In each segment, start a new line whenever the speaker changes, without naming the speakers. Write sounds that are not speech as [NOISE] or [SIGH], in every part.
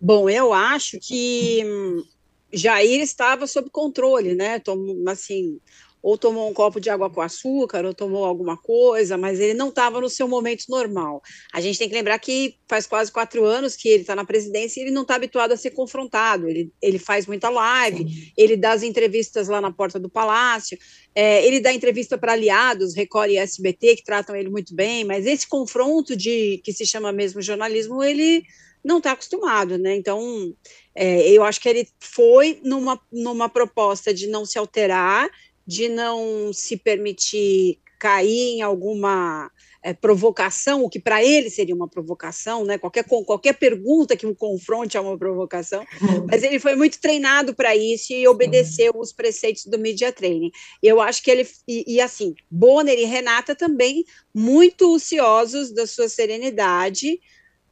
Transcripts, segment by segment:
Bom, eu acho que hum, Jair estava sob controle, né? Tomou, assim, ou tomou um copo de água com açúcar, ou tomou alguma coisa, mas ele não estava no seu momento normal. A gente tem que lembrar que faz quase quatro anos que ele está na presidência e ele não está habituado a ser confrontado. Ele, ele faz muita live, ele dá as entrevistas lá na porta do palácio, é, ele dá entrevista para aliados, Record e SBT, que tratam ele muito bem, mas esse confronto de que se chama mesmo jornalismo, ele não está acostumado, né? Então, é, eu acho que ele foi numa, numa proposta de não se alterar, de não se permitir cair em alguma é, provocação, o que para ele seria uma provocação, né? Qualquer, qualquer pergunta que o confronte é uma provocação, uhum. mas ele foi muito treinado para isso e obedeceu os preceitos do media training. Eu acho que ele e, e, assim Bonner e Renata também muito ociosos da sua serenidade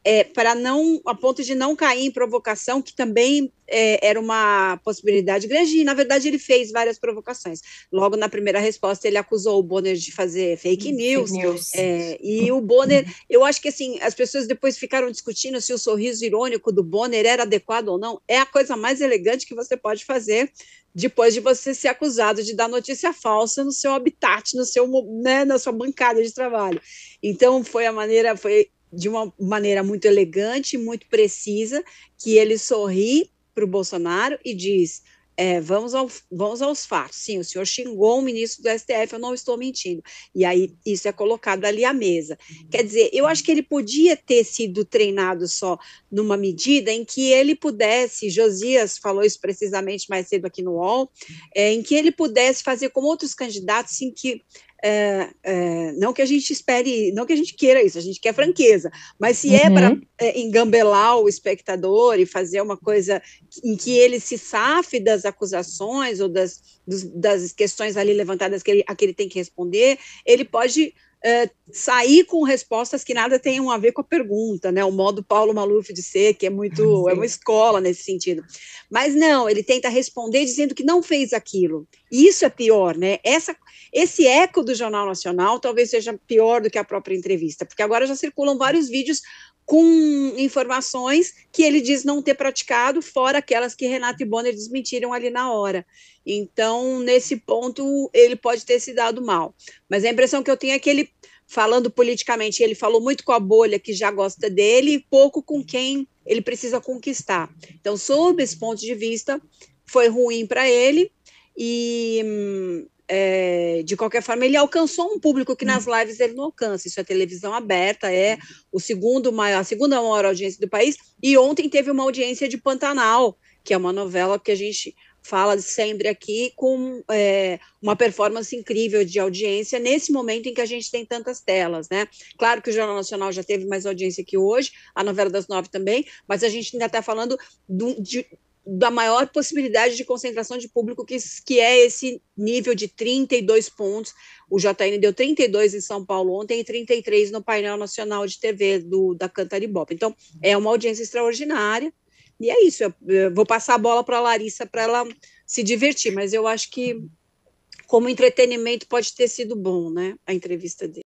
é, para não, a ponto de não cair em provocação, que também é, era uma possibilidade grande, e na verdade ele fez várias provocações. Logo na primeira resposta, ele acusou o Bonner de fazer fake news. Fake news. É, e o Bonner, eu acho que assim, as pessoas depois ficaram discutindo se o sorriso irônico do Bonner era adequado ou não. É a coisa mais elegante que você pode fazer depois de você ser acusado de dar notícia falsa no seu habitat, no seu, né, na sua bancada de trabalho. Então foi a maneira, foi de uma maneira muito elegante, muito precisa, que ele sorri para o Bolsonaro e diz: é, vamos, ao, vamos aos fatos. Sim, o senhor xingou o ministro do STF, eu não estou mentindo. E aí isso é colocado ali à mesa. Uhum. Quer dizer, eu acho que ele podia ter sido treinado só numa medida em que ele pudesse, Josias falou isso precisamente mais cedo aqui no UOL, uhum. é, em que ele pudesse fazer como outros candidatos, em que é, é, não que a gente espere, não que a gente queira isso, a gente quer franqueza, mas se é uhum. é para é, engambelar o espectador e fazer uma coisa em que ele se safe das acusações ou das, dos, das questões ali levantadas que ele, a que ele tem que responder, ele pode ah, sair com respostas que nada tenham a ver com a pergunta, né? O modo Paulo Maluf de ser, que é muito, [LAUGHS] é uma escola nesse sentido. Mas não, ele tenta responder dizendo que não fez aquilo. E isso é pior, né? Essa, esse eco do Jornal Nacional talvez seja pior do que a própria entrevista, porque agora já circulam vários vídeos com informações que ele diz não ter praticado, fora aquelas que Renato e Bonner desmentiram ali na hora. Então, nesse ponto, ele pode ter se dado mal. Mas a impressão que eu tenho é que ele, falando politicamente, ele falou muito com a bolha que já gosta dele e pouco com quem ele precisa conquistar. Então, sob esse ponto de vista, foi ruim para ele e. Hum, é, de qualquer forma, ele alcançou um público que nas lives ele não alcança. Isso é televisão aberta, é o segundo maior, a segunda maior audiência do país. E ontem teve uma audiência de Pantanal, que é uma novela que a gente fala sempre aqui com é, uma performance incrível de audiência nesse momento em que a gente tem tantas telas, né? Claro que o Jornal Nacional já teve mais audiência que hoje, a novela das nove também, mas a gente ainda está falando de, da maior possibilidade de concentração de público, que, que é esse nível de 32 pontos. O JN deu 32 em São Paulo ontem e 33 no painel nacional de TV do, da Cantaribop. Então, é uma audiência extraordinária. E é isso. Eu, eu vou passar a bola para a Larissa para ela se divertir, mas eu acho que, como entretenimento, pode ter sido bom né, a entrevista dele.